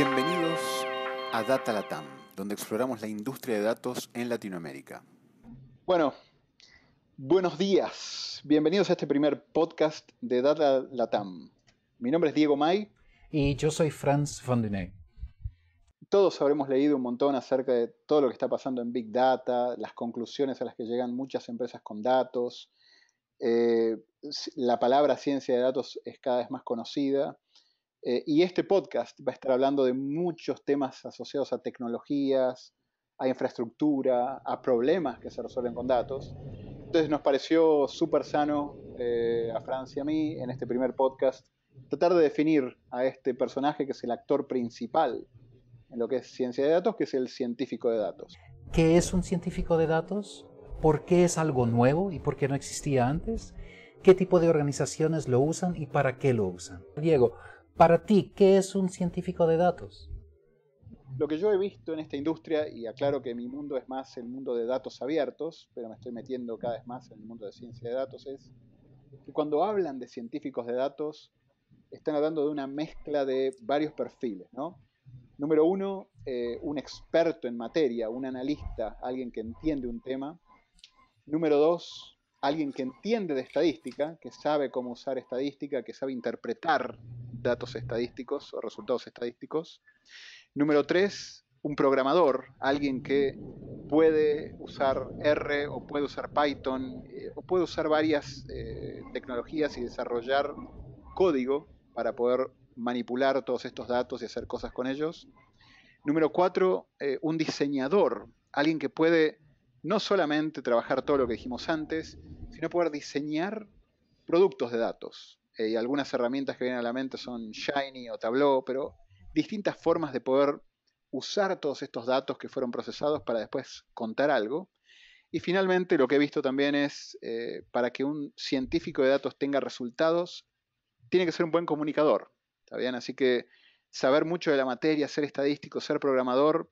Bienvenidos a Data Latam, donde exploramos la industria de datos en Latinoamérica. Bueno, buenos días. Bienvenidos a este primer podcast de Data Latam. Mi nombre es Diego May. Y yo soy Franz von Deney. Todos habremos leído un montón acerca de todo lo que está pasando en Big Data, las conclusiones a las que llegan muchas empresas con datos. Eh, la palabra ciencia de datos es cada vez más conocida eh, y este podcast va a estar hablando de muchos temas asociados a tecnologías, a infraestructura, a problemas que se resuelven con datos. Entonces nos pareció súper sano eh, a Francia y a mí en este primer podcast tratar de definir a este personaje que es el actor principal en lo que es ciencia de datos, que es el científico de datos. ¿Qué es un científico de datos? ¿Por qué es algo nuevo y por qué no existía antes? ¿Qué tipo de organizaciones lo usan y para qué lo usan? Diego, para ti, ¿qué es un científico de datos? Lo que yo he visto en esta industria, y aclaro que mi mundo es más el mundo de datos abiertos, pero me estoy metiendo cada vez más en el mundo de ciencia de datos, es que cuando hablan de científicos de datos, están hablando de una mezcla de varios perfiles, ¿no? Número uno, eh, un experto en materia, un analista, alguien que entiende un tema. Número dos, alguien que entiende de estadística, que sabe cómo usar estadística, que sabe interpretar datos estadísticos o resultados estadísticos. Número tres, un programador, alguien que puede usar R o puede usar Python eh, o puede usar varias eh, tecnologías y desarrollar código para poder manipular todos estos datos y hacer cosas con ellos. Número cuatro, eh, un diseñador, alguien que puede no solamente trabajar todo lo que dijimos antes, sino poder diseñar productos de datos, y eh, algunas herramientas que vienen a la mente son Shiny o Tableau, pero distintas formas de poder usar todos estos datos que fueron procesados para después contar algo. Y finalmente lo que he visto también es, eh, para que un científico de datos tenga resultados, tiene que ser un buen comunicador. ¿Está bien? Así que saber mucho de la materia, ser estadístico, ser programador,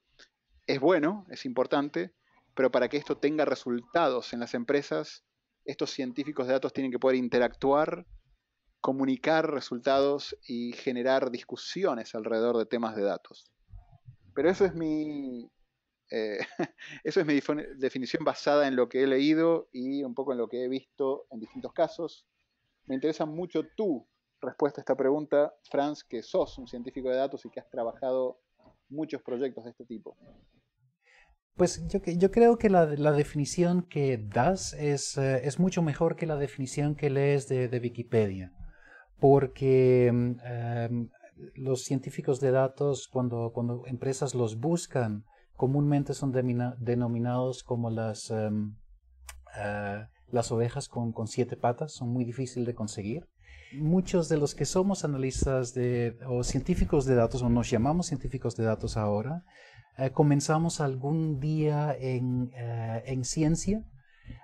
es bueno, es importante, pero para que esto tenga resultados en las empresas, estos científicos de datos tienen que poder interactuar comunicar resultados y generar discusiones alrededor de temas de datos. Pero eso es mi, eh, eso es mi definición basada en lo que he leído y un poco en lo que he visto en distintos casos. Me interesa mucho tu respuesta a esta pregunta, Franz, que sos un científico de datos y que has trabajado muchos proyectos de este tipo. Pues yo, yo creo que la, definición que das eh, es, mucho mejor que la definición que lees de Wikipedia porque em, em, los científicos de datos, cuando, cuando empresas los buscan, comúnmente son denominados como las, em, eh, las ovejas con, con, siete patas, son muy difíciles de conseguir. Muchos de los que somos analistas de, o científicos de datos, o nos llamamos científicos de datos ahora, eh, comenzamos algún día en, eh, en ciencia,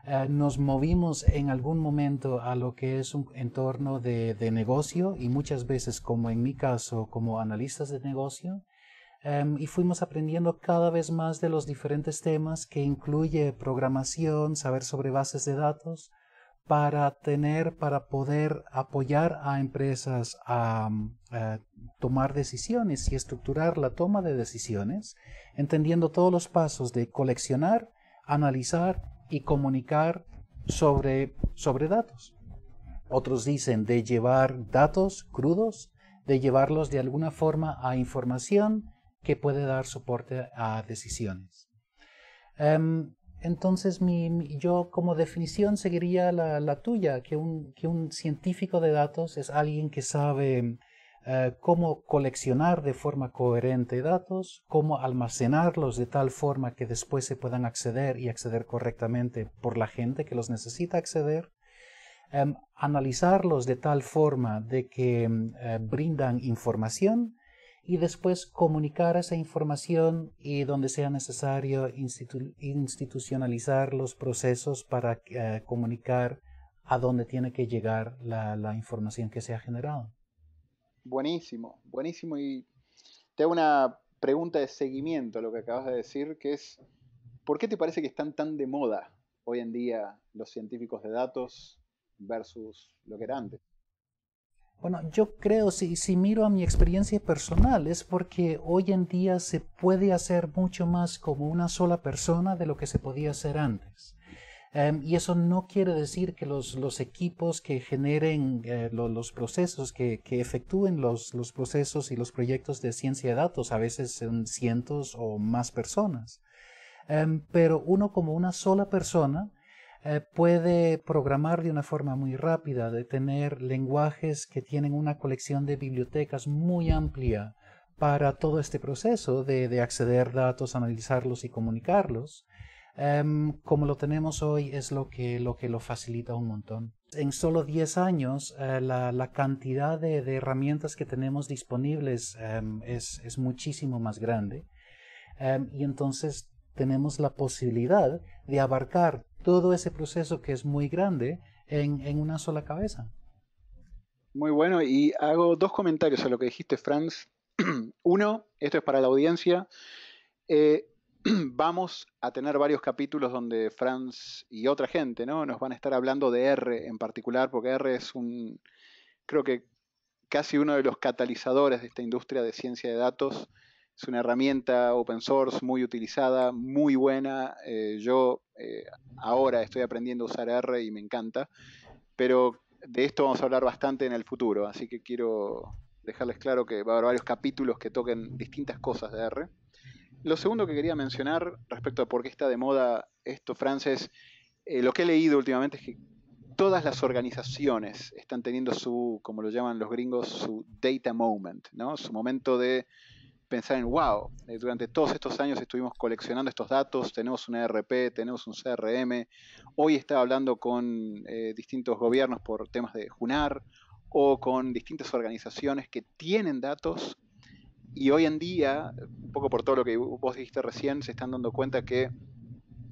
eh, nos movimos en algún momento a lo que es un entorno de, de, negocio y muchas veces, como en mi caso, como analistas de negocio, em, y fuimos aprendiendo cada vez más de los diferentes temas que incluye programación, saber sobre bases de datos, para tener, para poder apoyar a empresas a, mm, tomar decisiones y estructurar la toma de decisiones, entendiendo todos los pasos de coleccionar, analizar y comunicar sobre, sobre datos. Otros dicen de llevar datos crudos, de llevarlos de alguna forma a información que puede dar soporte a decisiones. Em, entonces, yo como definición seguiría la, tuya, que que un, científico de datos es alguien que sabe eh, cómo coleccionar de forma coherente datos, cómo almacenarlos de tal forma que después se puedan acceder y acceder correctamente por la gente que los necesita acceder, em, analizarlos de tal forma de que em, eh, brindan información y después comunicar esa información y donde sea necesario institucionalizar los procesos para eh, comunicar a dónde tiene que llegar la información que se ha generado. Buenísimo, buenísimo. Y te hago una pregunta de seguimiento a lo que acabas de decir, que es, ¿por qué te parece que están tan de moda hoy en día los científicos de datos versus lo que era antes? Bueno, yo creo, si, si miro a mi experiencia personal, es porque hoy en día se puede hacer mucho más como una sola persona de lo que se podía hacer antes. Em, y eso no quiere decir que los, equipos que generen eh, los procesos, que, efectúen los, procesos y los proyectos de ciencia de datos, a veces son cientos o más personas. Em, pero uno como una sola persona eh, puede programar de una forma muy rápida, de tener lenguajes que tienen una colección de bibliotecas muy amplia para todo este proceso de, de acceder datos, analizarlos y comunicarlos. Em, como lo tenemos hoy es lo que lo, que lo facilita un montón. En solo 10 años eh, la, cantidad de, herramientas que tenemos disponibles em, es, muchísimo más grande em, y entonces tenemos la posibilidad de abarcar todo ese proceso que es muy grande en, una sola cabeza. Muy bueno, y hago dos comentarios a lo que dijiste, Franz. Uno, esto es para la audiencia. Eh, vamos a tener varios capítulos donde Franz y otra gente, ¿no? Nos van a estar hablando de R en particular, porque R es un, creo que casi uno de los catalizadores de esta industria de ciencia de datos. Es una herramienta open source muy utilizada, muy buena. Eh, yo eh, ahora estoy aprendiendo a usar R y me encanta, pero de esto vamos a hablar bastante en el futuro, así que quiero dejarles claro que va a haber varios capítulos que toquen distintas cosas de R. Lo segundo que quería mencionar respecto a por qué está de moda esto, Frances, eh, lo que he leído últimamente es que todas las organizaciones están teniendo su, como lo llaman los gringos, su data moment, ¿no? su momento de pensar en, wow, eh, durante todos estos años estuvimos coleccionando estos datos, tenemos un ERP, tenemos un CRM, hoy estaba hablando con eh, distintos gobiernos por temas de Junar o con distintas organizaciones que tienen datos y hoy en día, un poco por todo lo que vos dijiste recién, se están dando cuenta que,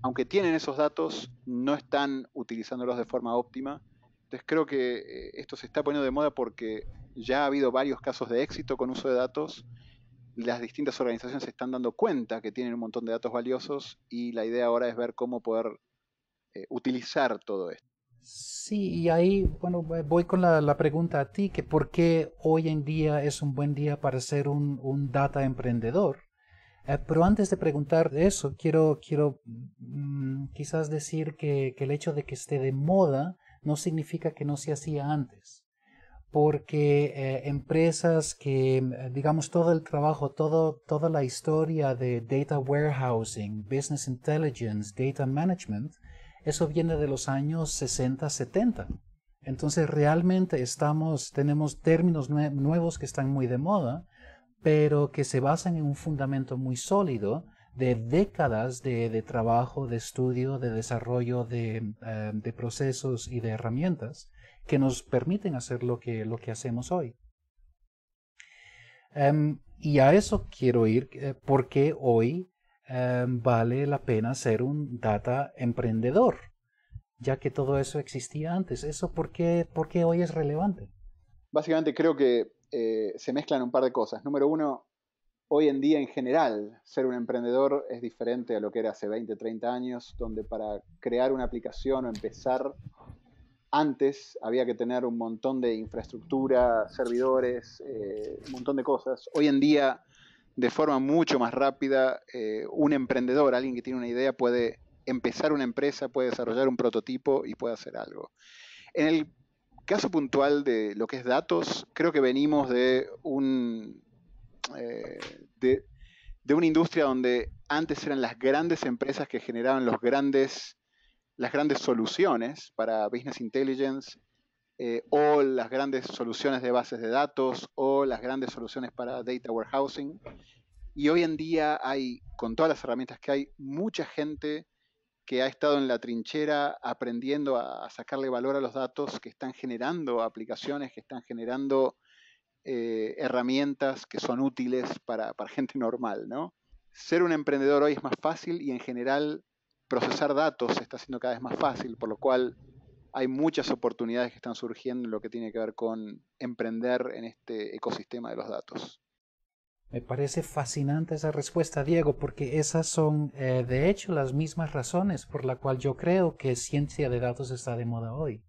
aunque tienen esos datos, no están utilizándolos de forma óptima. Entonces creo que eh, esto se está poniendo de moda porque ya ha habido varios casos de éxito con uso de datos. Las distintas organizaciones se están dando cuenta que tienen un montón de datos valiosos y la idea ahora es ver cómo poder eh, utilizar todo esto. Sí, y ahí, bueno, voy con la, pregunta a ti, que por qué hoy en día es un buen día para ser un, data emprendedor. Eh, pero antes de preguntar eso, quiero, quiero mm, quizás decir que, el hecho de que esté de moda no significa que no se hacía antes, porque eh, empresas que, eh, digamos, todo el trabajo, todo, toda la historia de data warehousing, business intelligence, data management, eso viene de los años 60, 70. Entonces realmente estamos, tenemos términos nuevos que están muy de moda, pero que se basan en un fundamento muy sólido de décadas de, trabajo, de estudio, de desarrollo eh, de, procesos y de herramientas que nos permiten hacer lo que, lo que hacemos hoy. Em, y a eso quiero ir, eh, porque hoy Em, vale la pena ser un data emprendedor, ya que todo eso existía antes. ¿Eso por qué, hoy es relevante? Básicamente creo que eh, se mezclan un par de cosas. Número uno, hoy en día en general ser un emprendedor es diferente a lo que era hace 20, 30 años, donde para crear una aplicación o empezar antes había que tener un montón de infraestructura, servidores, eh, un montón de cosas. Hoy en día de forma mucho más rápida. Eh, un emprendedor, alguien que tiene una idea, puede empezar una empresa, puede desarrollar un prototipo y puede hacer algo. En el caso puntual de lo que es datos, creo que venimos de un eh, de, una industria donde antes eran las grandes empresas que generaban los grandes, las grandes soluciones para business intelligence eh, o las grandes soluciones de bases de datos o las grandes soluciones para data warehousing. Y hoy en día hay, con todas las herramientas que hay, mucha gente que ha estado en la trinchera aprendiendo a, sacarle valor a los datos, que están generando aplicaciones, que están generando eh, herramientas que son útiles para, para gente normal, ¿no? Ser un emprendedor hoy es más fácil y en general procesar datos se está haciendo cada vez más fácil, por lo cual hay muchas oportunidades que están surgiendo en lo que tiene que ver con emprender en este ecosistema de los datos. Me parece fascinante esa respuesta, Diego, porque esas son, eh, de hecho, las mismas razones por las cuales yo creo que ciencia de datos está de moda hoy.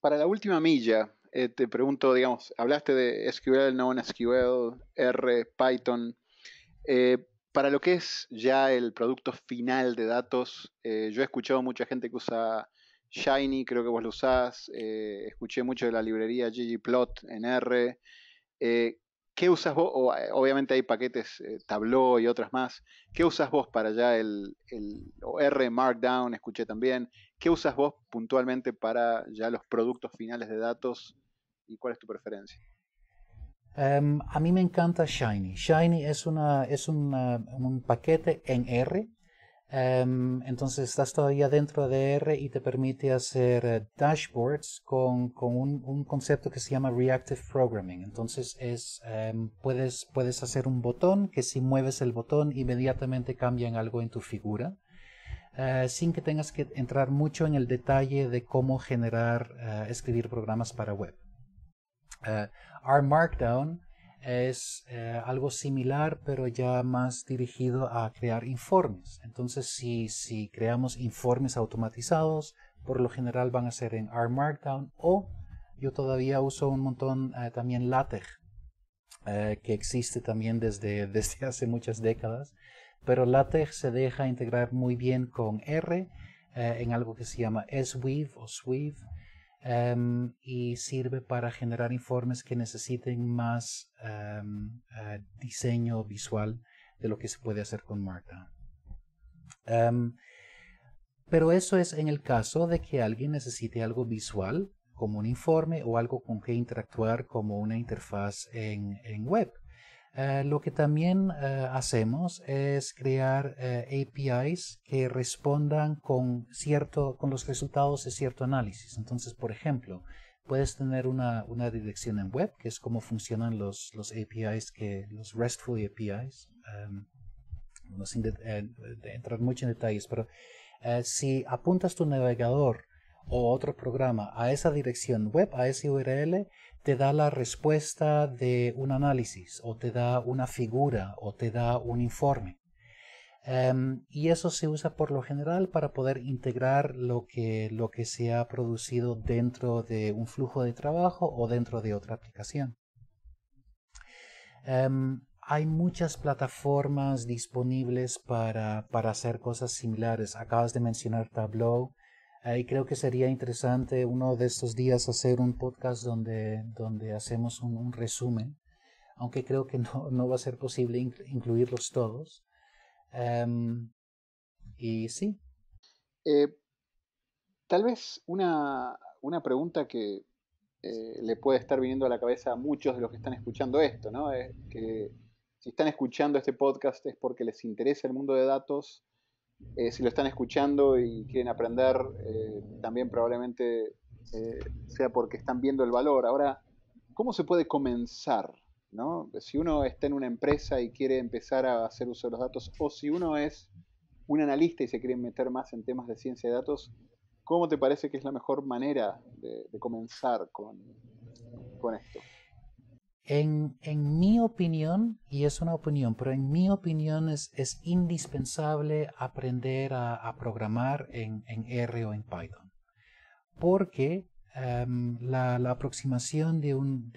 Para la última milla, eh, te pregunto, digamos, hablaste de SQL, non-SQL, R, Python. Eh, para lo que es ya el producto final de datos, eh, yo he escuchado mucha gente que usa Shiny, creo que vos lo usás, eh, escuché mucho de la librería ggplot en R. Eh, ¿Qué usas vos? obviamente hay paquetes Tableau y otras más. ¿Qué usas vos para ya el, R Markdown? Escuché también. ¿Qué usas vos puntualmente para ya los productos finales de datos y cuál es tu preferencia? Em, a mí me encanta Shiny. Shiny es, una, es un em, paquete en R. Em, entonces estás todavía dentro de R y te permite hacer eh, dashboards con, un, concepto que se llama Reactive Programming. Entonces es, puedes, puedes hacer un botón que si mueves el botón inmediatamente cambia algo en tu figura. Eh, sin que tengas que entrar mucho en el detalle de cómo generar, eh, escribir programas para web. Eh, R Markdown es eh, algo similar, pero ya más dirigido a crear informes. Entonces, si, creamos informes automatizados, por lo general van a ser en R Markdown o yo todavía uso un montón eh, también LaTeX, que existe también desde, desde hace muchas décadas. Pero LaTeX se deja integrar muy bien con R en algo que se llama Sweave o SWIV Em, y sirve para generar informes que necesiten más em, eh, diseño visual de lo que se puede hacer con Markdown. Em, pero eso es en el caso de que alguien necesite algo visual como un informe o algo con que interactuar como una interfaz en web. Eh, lo que también eh, hacemos es crear eh, APIs que respondan con, cierto, con los resultados de cierto análisis. Entonces, por ejemplo, puedes tener una, dirección en web, que es como funcionan los, los APIs, que, los RESTful APIs. Em, no sin entrar mucho en detalles, pero si apuntas tu navegador o otro programa a esa dirección web, a ese URL, te da la respuesta de un análisis o te da una figura o te da un informe. Em, y eso se usa por lo general para poder integrar lo que, lo que se ha producido dentro de un flujo de trabajo o dentro de otra aplicación. Em, hay muchas plataformas disponibles para, para, hacer cosas similares. Acabas de mencionar Tableau. Ahí creo que sería interesante uno de estos días hacer un podcast donde, donde hacemos un, resumen, aunque creo que no, no, va a ser posible incluirlos todos. Em, y sí. Eh, tal vez una, una pregunta que eh, le puede estar viniendo a la cabeza a muchos de los que están escuchando esto, ¿no? Es que si están escuchando este podcast es porque les interesa el mundo de datos eh, si lo están escuchando y quieren aprender, eh, también probablemente eh, sea porque están viendo el valor. Ahora, ¿cómo se puede comenzar? Si uno está en una empresa y quiere empezar a hacer uso de los datos, o si uno es un analista y se quiere meter más en temas de ciencia de datos, ¿cómo te parece que es la mejor manera de, comenzar con, con esto? En, mi opinión, y es una opinión, pero en mi opinión es, indispensable aprender a, programar en, R o en Python, porque em, la, aproximación de un,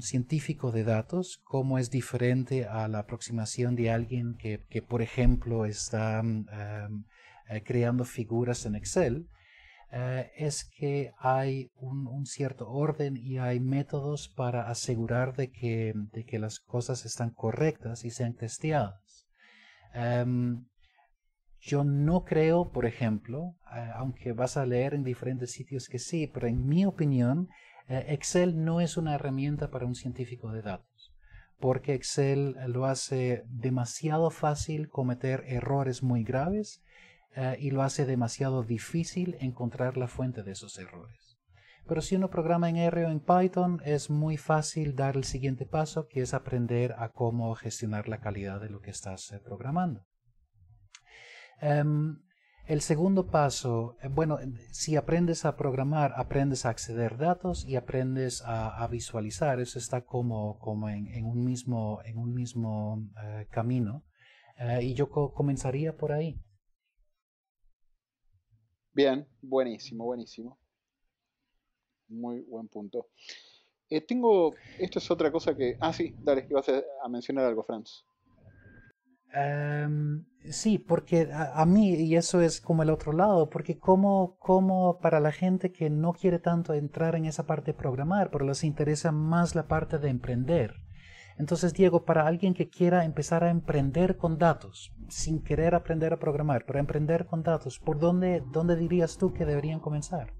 científico de datos, como es diferente a la aproximación de alguien que, por ejemplo, está em, eh, creando figuras en Excel, eh, es que hay un, cierto orden y hay métodos para asegurar de que, de que las cosas están correctas y sean testeadas. Em, yo no creo, por ejemplo, eh, aunque vas a leer en diferentes sitios que sí, pero en mi opinión, eh, Excel no es una herramienta para un científico de datos, porque Excel lo hace demasiado fácil cometer errores muy graves eh, y lo hace demasiado difícil encontrar la fuente de esos errores. Pero si uno programa en R o en Python, es muy fácil dar el siguiente paso, que es aprender a cómo gestionar la calidad de lo que estás eh, programando. Em, el segundo paso, eh, bueno, si aprendes a programar, aprendes a acceder datos y aprendes a, visualizar. Eso está como, como en, un mismo, en un mismo camino. y yo comenzaría por ahí. Bien, buenísimo, buenísimo. Muy buen punto. Eh, tengo, esto es otra cosa que... Ah, sí, dale, que a, mencionar algo, Franz. Em, sí, porque a, mí, y eso es como el otro lado, porque como, como para la gente que no quiere tanto entrar en esa parte de programar, pero les interesa más la parte de emprender, entonces, Diego, para alguien que quiera empezar a emprender con datos, sin querer aprender a programar, pero emprender con datos, ¿por dónde, dónde dirías tú que deberían comenzar?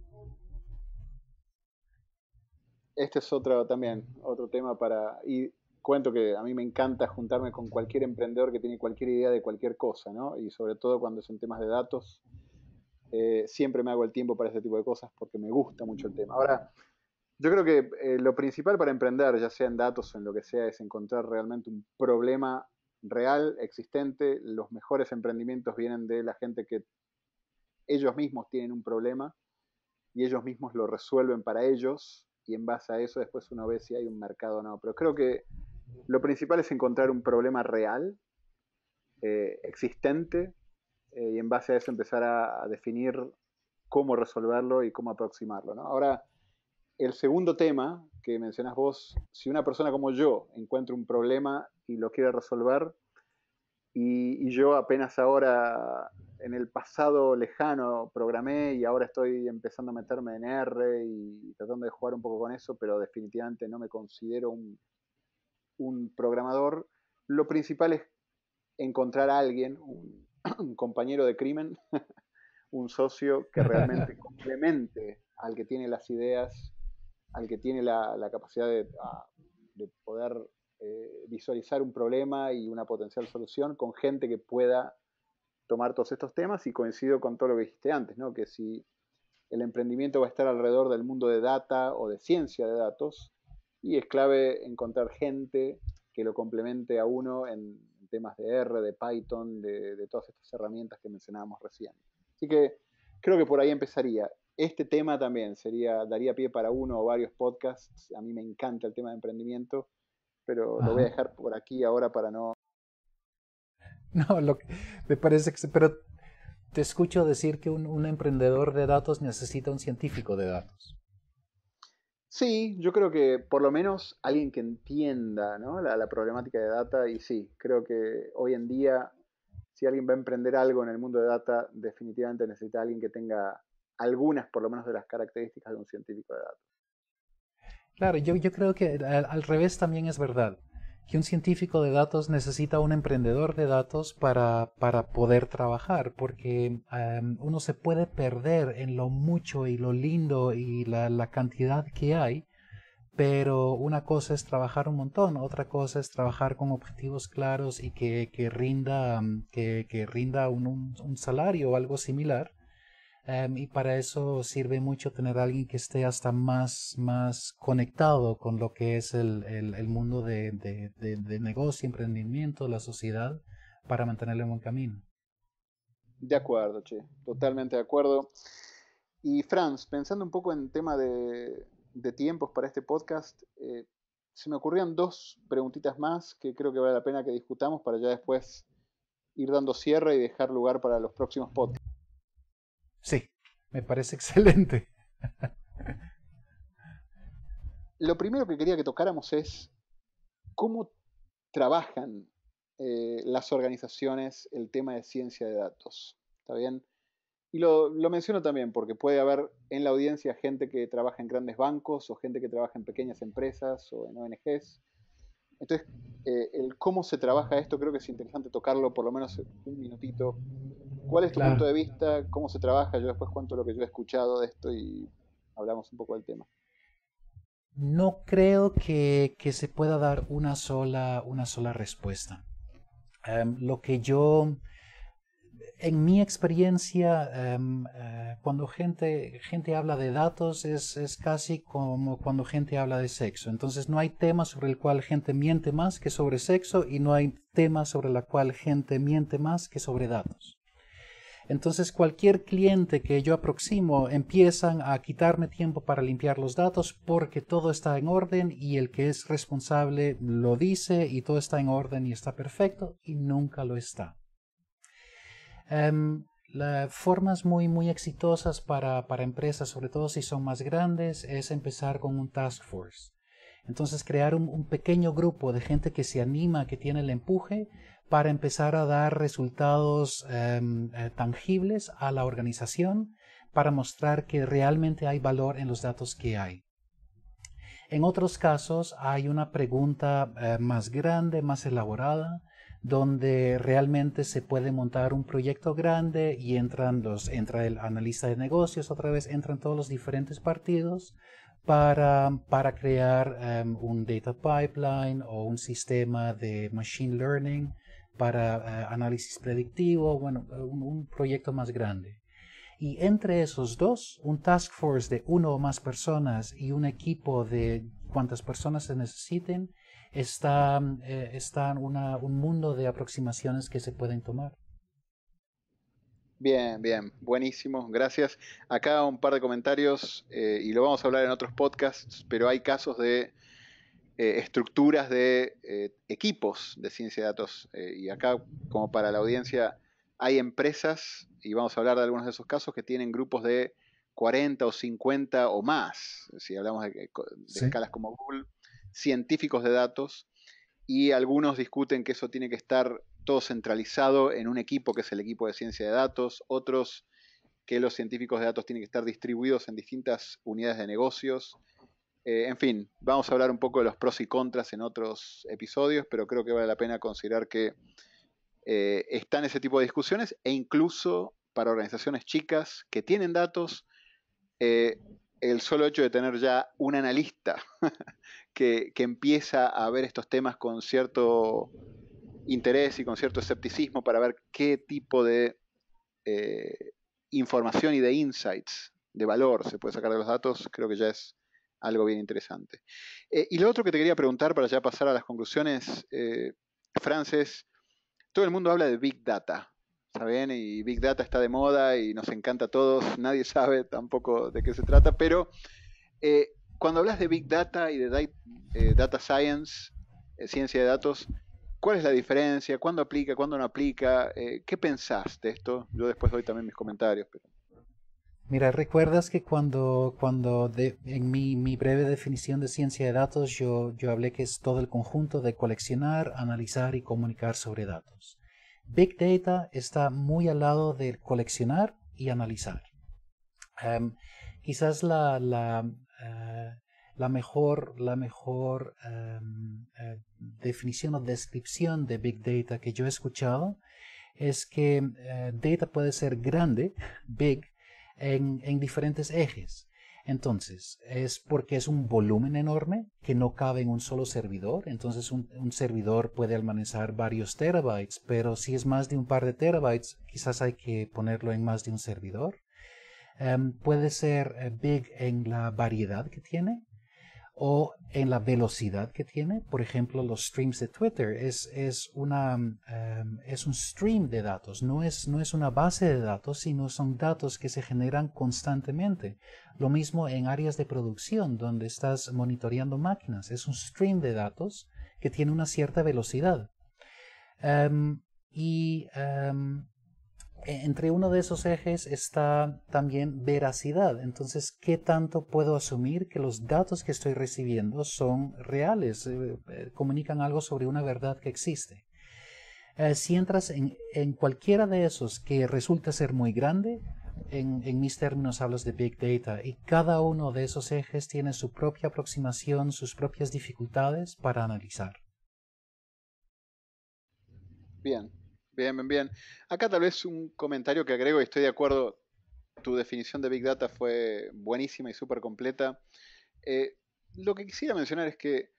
Este es otro también, otro tema para... Y cuento que a mí me encanta juntarme con cualquier emprendedor que tiene cualquier idea de cualquier cosa, ¿no? Y sobre todo cuando son temas de datos, eh, siempre me hago el tiempo para ese tipo de cosas porque me gusta mucho el tema. Ahora, yo creo que eh, lo principal para emprender, ya sea en datos o en lo que sea, es encontrar realmente un problema real, existente. Los mejores emprendimientos vienen de la gente que ellos mismos tienen un problema y ellos mismos lo resuelven para ellos y en base a eso después uno ve si hay un mercado o no. Pero creo que lo principal es encontrar un problema real, eh, existente, eh, y en base a eso empezar a, definir cómo resolverlo y cómo aproximarlo. Ahora, el segundo tema que mencionas vos, si una persona como yo encuentra un problema y lo quiere resolver, y, yo apenas ahora, en el pasado lejano, programé y ahora estoy empezando a meterme en R y tratando de jugar un poco con eso, pero definitivamente no me considero un, programador. Lo principal es encontrar a alguien, un compañero de crimen, un socio que realmente complemente al que tiene las ideas al que tiene la, capacidad de, poder eh, visualizar un problema y una potencial solución con gente que pueda tomar todos estos temas y coincido con todo lo que dijiste antes, ¿no? que si el emprendimiento va a estar alrededor del mundo de data o de ciencia de datos y es clave encontrar gente que lo complemente a uno en temas de R, de Python, de, de todas estas herramientas que mencionábamos recién. Así que creo que por ahí empezaría. Este tema también sería, daría pie para uno o varios podcasts. A mí me encanta el tema de emprendimiento, pero lo voy a dejar por aquí ahora para no. No, lo que, me parece que. Pero te escucho decir que un, emprendedor de datos necesita un científico de datos. Sí, yo creo que por lo menos alguien que entienda la, la, problemática de data y sí, creo que hoy en día si alguien va a emprender algo en el mundo de data, definitivamente necesita alguien que tenga algunas, por lo menos, de las características de un científico de datos. Claro, yo, yo creo que eh, al, revés también es verdad, que un científico de datos necesita un emprendedor de datos para, para poder trabajar, porque em, uno se puede perder en lo mucho y lo lindo y la, cantidad que hay, pero una cosa es trabajar un montón, otra cosa es trabajar con objetivos claros y que, que rinda, em, que, que rinda un, salario o algo similar. Em, y para eso sirve mucho tener a alguien que esté hasta más, más conectado con lo que es el, mundo de, negocio, emprendimiento, la sociedad, para mantenerle en buen camino. De acuerdo, Che, totalmente de acuerdo. Y Franz, pensando un poco en tema de, tiempos para este podcast, eh, se me ocurrían dos preguntitas más que creo que vale la pena que discutamos para ya después ir dando cierre y dejar lugar para los próximos podcasts. Sí, me parece excelente. Lo primero que quería que tocáramos es cómo trabajan eh, las organizaciones el tema de ciencia de datos. ¿Está bien? Y lo, lo, menciono también porque puede haber en la audiencia gente que trabaja en grandes bancos o gente que trabaja en pequeñas empresas o en ONGs. Entonces, eh, el cómo se trabaja esto creo que es interesante tocarlo por lo menos un minutito ¿Cuál es tu punto de vista? ¿Cómo se trabaja? Yo después cuento lo que yo he escuchado de esto y hablamos un poco del tema. No creo que, se pueda dar una sola, una sola respuesta. Em, lo que yo, en mi experiencia, em, eh, cuando gente, gente habla de datos es, es casi como cuando gente habla de sexo. Entonces no hay tema sobre el cual gente miente más que sobre sexo y no hay tema sobre el cual gente miente más que sobre datos. Entonces cualquier cliente que yo aproximo empiezan a quitarme tiempo para limpiar los datos porque todo está en orden y el que es responsable lo dice y todo está en orden y está perfecto y nunca lo está. Em, formas muy muy exitosas para, empresas, sobre todo si son más grandes, es empezar con un task force. Entonces crear un, pequeño grupo de gente que se anima, que tiene el empuje para empezar a dar resultados em, eh, tangibles a la organización, para mostrar que realmente hay valor en los datos que hay. En otros casos hay una pregunta eh, más grande, más elaborada, donde realmente se puede montar un proyecto grande y entran entra el analista de negocios, otra vez entran todos los diferentes partidos para, crear em, un data pipeline o un sistema de machine learning para eh, análisis predictivo, bueno, un, proyecto más grande. Y entre esos dos, un task force de uno o más personas y un equipo de cuantas personas se necesiten, está, eh, está un mundo de aproximaciones que se pueden tomar. Bien, bien, buenísimo, gracias. Acá un par de comentarios eh, y lo vamos a hablar en otros podcasts, pero hay casos de eh, estructuras de eh, equipos de ciencia de datos. Eh, y acá, como para la audiencia, hay empresas, y vamos a hablar de algunos de esos casos, que tienen grupos de 40 o 50 o más, si hablamos de, escalas como Google, científicos de datos, y algunos discuten que eso tiene que estar todo centralizado en un equipo que es el equipo de ciencia de datos, otros que los científicos de datos tienen que estar distribuidos en distintas unidades de negocios, eh, en fin, vamos a hablar un poco de los pros y contras en otros episodios, pero creo que vale la pena considerar que eh, están ese tipo de discusiones e incluso para organizaciones chicas que tienen datos, eh, el solo hecho de tener ya un analista que, empieza a ver estos temas con cierto interés y con cierto escepticismo para ver qué tipo de información y de insights de valor se puede sacar de los datos, creo que ya es algo bien interesante. Eh, y lo otro que te quería preguntar para ya pasar a las conclusiones, eh, Frances, todo el mundo habla de Big Data, ¿saben? Y Big Data está de moda y nos encanta a todos, nadie sabe tampoco de qué se trata, pero eh, cuando hablas de Big Data y de eh, Data Science, ciencia de datos, ¿Cuál es la diferencia? ¿Cuándo aplica? ¿Cuándo no aplica? ¿Qué pensás de esto? Yo después doy también mis comentarios. Pero... Mira, recuerdas que cuando, cuando en mi, breve definición de ciencia de datos yo, yo hablé que es todo el conjunto de coleccionar, analizar y comunicar sobre datos. Big Data está muy al lado de coleccionar y analizar. Em, quizás la, la, eh, la, mejor, la mejor em, eh, definición o descripción de Big Data que yo he escuchado es que eh, data puede ser grande, big, en, diferentes ejes. Entonces, es porque es un volumen enorme que no cabe en un solo servidor. Entonces, un, servidor puede almacenar varios terabytes, pero si es más de un par de terabytes, quizás hay que ponerlo en más de un servidor. Em, puede ser eh, big en la variedad que tiene o en la velocidad que tiene. Por ejemplo, los streams de Twitter es, una, em, es un stream de datos, no es, no es una base de datos, sino son datos que se generan constantemente. Lo mismo en áreas de producción donde estás monitoreando máquinas, es un stream de datos que tiene una cierta velocidad. Em, y em, eh, entre uno de esos ejes está también veracidad. Entonces, ¿qué tanto puedo asumir que los datos que estoy recibiendo son reales? Eh, eh, comunican algo sobre una verdad que existe. si entras en, cualquiera de esos que resulta ser muy grande, en, en mis términos hablas de Big Data, y cada uno de esos ejes tiene su propia aproximación, sus propias dificultades para analizar. Bien, Bien, bien, bien. Acá tal vez un comentario que agrego y estoy de acuerdo. Tu definición de Big Data fue buenísima y súper completa. Eh, lo que quisiera mencionar es que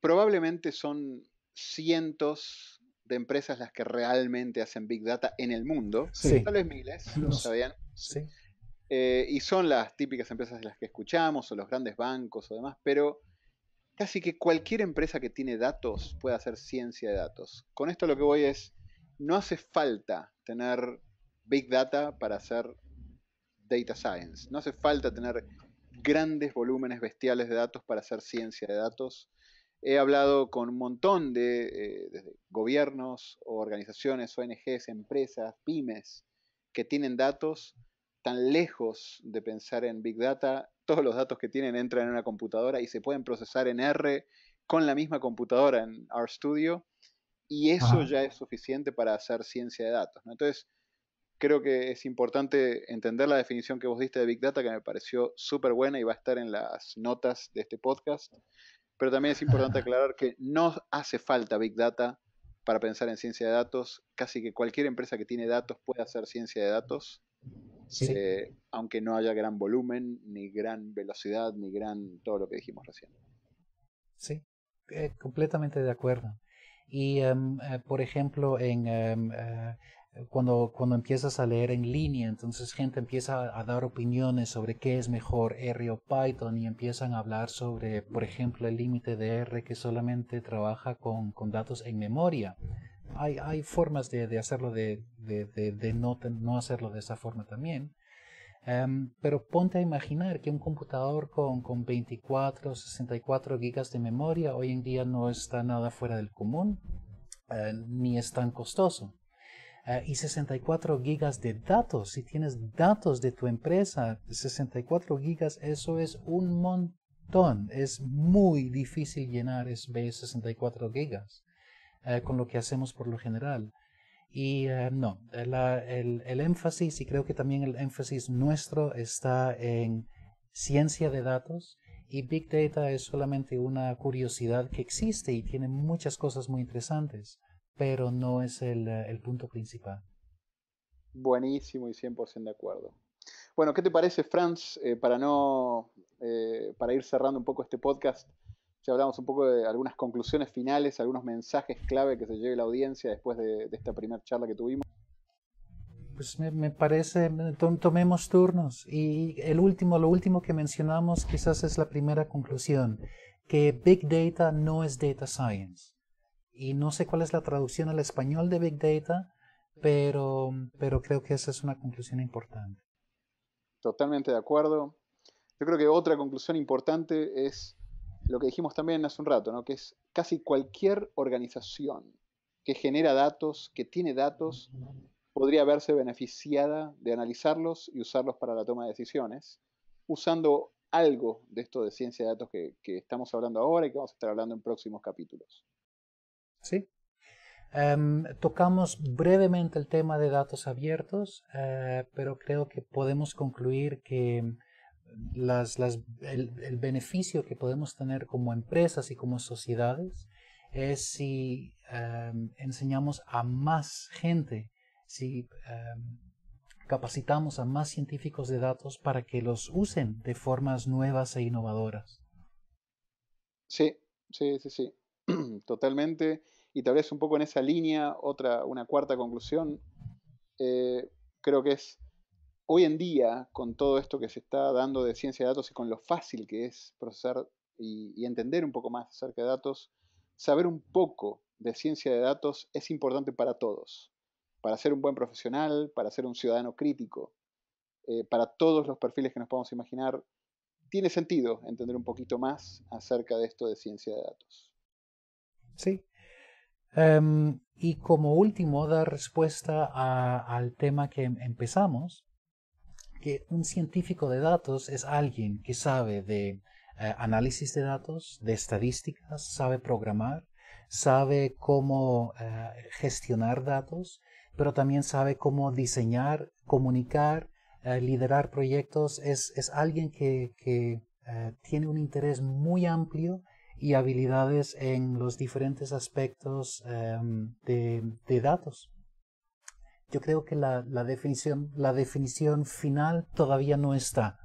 probablemente son cientos de empresas las que realmente hacen Big Data en el mundo. Tal vez miles, ¿lo sabían? Sí. Eh, y son las típicas empresas de las que escuchamos, o los grandes bancos o demás, pero casi que cualquier empresa que tiene datos puede hacer ciencia de datos. Con esto lo que voy es, no hace falta tener big data para hacer data science. No hace falta tener grandes volúmenes bestiales de datos para hacer ciencia de datos. He hablado con un montón de eh, gobiernos, organizaciones, ONGs, empresas, pymes que tienen datos tan lejos de pensar en big data. Todos los datos que tienen entran en una computadora y se pueden procesar en R con la misma computadora en RStudio y eso ya es suficiente para hacer ciencia de datos. Entonces, creo que es importante entender la definición que vos diste de Big Data, que me pareció súper buena y va a estar en las notas de este podcast. Pero también es importante aclarar que no hace falta Big Data para pensar en ciencia de datos. Casi que cualquier empresa que tiene datos puede hacer ciencia de datos, eh, aunque no haya gran volumen, ni gran velocidad, ni gran todo lo que dijimos recién. Sí, eh, completamente de acuerdo. Y, em, eh, por ejemplo, en, em, eh, cuando, empiezas a leer en línea, entonces gente empieza a, dar opiniones sobre qué es mejor R o Python y empiezan a hablar sobre, por ejemplo, el límite de R que solamente trabaja con, datos en memoria. Hay, hay formas de, hacerlo, de, no hacerlo de esa forma también. Em, pero ponte a imaginar que un computador con, 24 o 64 gigas de memoria hoy en día no está nada fuera del común, eh, ni es tan costoso. Eh, y 64 gigas de datos, si tienes datos de tu empresa, 64 gigas, eso es un montón. Es muy difícil llenar 64 gigas, eh, con lo que hacemos por lo general. Y eh, no, eh, la, el, el, énfasis, y creo que también el énfasis nuestro está en ciencia de datos y Big Data es solamente una curiosidad que existe y tiene muchas cosas muy interesantes, pero no es el, eh, el punto principal. Buenísimo y 100% de acuerdo. Bueno, ¿qué te parece, Franz, para, no, eh, para ir cerrando un poco este podcast? ya hablamos un poco de algunas conclusiones finales, algunos mensajes clave que se lleve la audiencia después de, esta primera charla que tuvimos. Pues me, me, parece, tomemos turnos. Y el último, lo último que mencionamos quizás es la primera conclusión, que Big Data no es Data Science. Y no sé cuál es la traducción al español de Big Data, pero, pero creo que esa es una conclusión importante. Totalmente de acuerdo. Yo creo que otra conclusión importante es lo que dijimos también hace un rato, ¿no? que es casi cualquier organización que genera datos, que tiene datos, podría verse beneficiada de analizarlos y usarlos para la toma de decisiones, usando algo de esto de ciencia de datos que, estamos hablando ahora y que vamos a estar hablando en próximos capítulos. Sí. Em, tocamos brevemente el tema de datos abiertos, eh, pero creo que podemos concluir que el, beneficio que podemos tener como empresas y como sociedades es si em, enseñamos a más gente, si em, capacitamos a más científicos de datos para que los usen de formas nuevas e innovadoras. Sí, sí, sí, sí, totalmente. Y tal vez un poco en esa línea, otra, una cuarta conclusión, eh, creo que es hoy en día, con todo esto que se está dando de ciencia de datos y con lo fácil que es procesar y, entender un poco más acerca de datos, saber un poco de ciencia de datos es importante para todos, para ser un buen profesional, para ser un ciudadano crítico, eh, para todos los perfiles que nos podamos imaginar. Tiene sentido entender un poquito más acerca de esto de ciencia de datos. Sí. Em, y como último, dar respuesta al tema que empezamos, un científico de datos es alguien que sabe de eh, análisis de datos, de estadísticas, sabe programar, sabe cómo eh, gestionar datos, pero también sabe cómo diseñar, comunicar, eh, liderar proyectos. Es, alguien que, tiene un interés muy amplio y habilidades en los diferentes aspectos em, de datos. Yo creo que la, definición, la definición final todavía no está.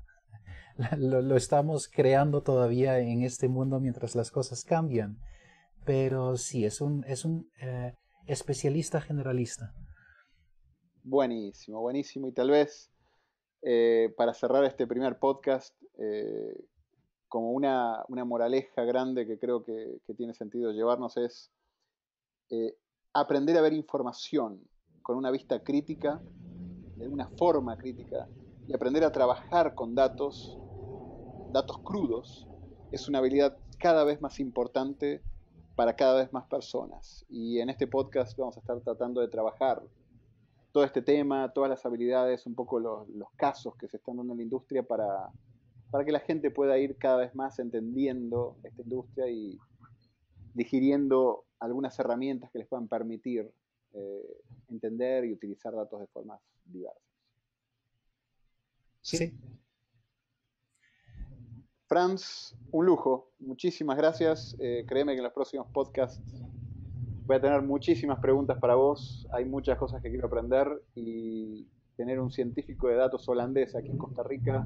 Lo, estamos creando todavía en este mundo mientras las cosas cambian. Pero sí, es un, es un eh, especialista generalista. Buenísimo, buenísimo. Y tal vez eh, para cerrar este primer podcast, eh, como una, moraleja grande que creo que, tiene sentido llevarnos es aprender a ver información, con una vista crítica, de una forma crítica, y aprender a trabajar con datos, datos crudos, es una habilidad cada vez más importante para cada vez más personas. Y en este podcast vamos a estar tratando de trabajar todo este tema, todas las habilidades, un poco los, casos que se están dando en la industria para, para que la gente pueda ir cada vez más entendiendo esta industria y digiriendo algunas herramientas que les puedan permitir eh, entender y utilizar datos de formas diversas. Sí. Franz, un lujo. Muchísimas gracias. Eh, créeme que en los próximos podcasts voy a tener muchísimas preguntas para vos. Hay muchas cosas que quiero aprender y tener un científico de datos holandés aquí en Costa Rica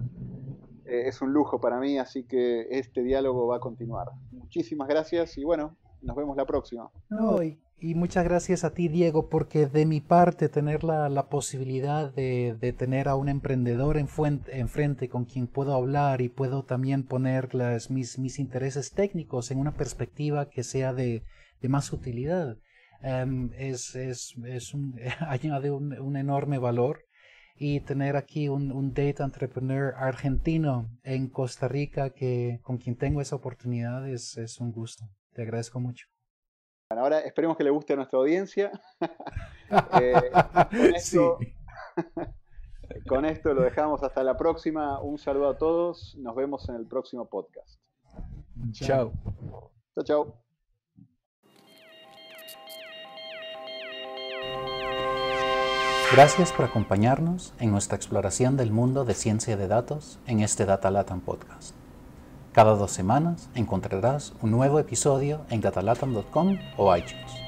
eh, es un lujo para mí, así que este diálogo va a continuar. Muchísimas gracias y bueno, nos vemos la próxima. Hoy. Y muchas gracias a ti, Diego, porque de mi parte tener la, posibilidad de, tener a un emprendedor enfrente, frente con quien puedo hablar y puedo también poner las, mis, mis, intereses técnicos en una perspectiva que sea de, más utilidad, em, es, un, añade un, un, enorme valor. Y tener aquí un, un, data entrepreneur argentino en Costa Rica que, con quien tengo esa oportunidad es un gusto. Te agradezco mucho ahora esperemos que le guste a nuestra audiencia. Eh, con, esto, con esto lo dejamos hasta la próxima. Un saludo a todos. Nos vemos en el próximo podcast. Chao. Chao, chao. Gracias por acompañarnos en nuestra exploración del mundo de ciencia de datos en este Data Latam Podcast. Cada dos semanas encontrarás un nuevo episodio en datalatam.com o iTunes.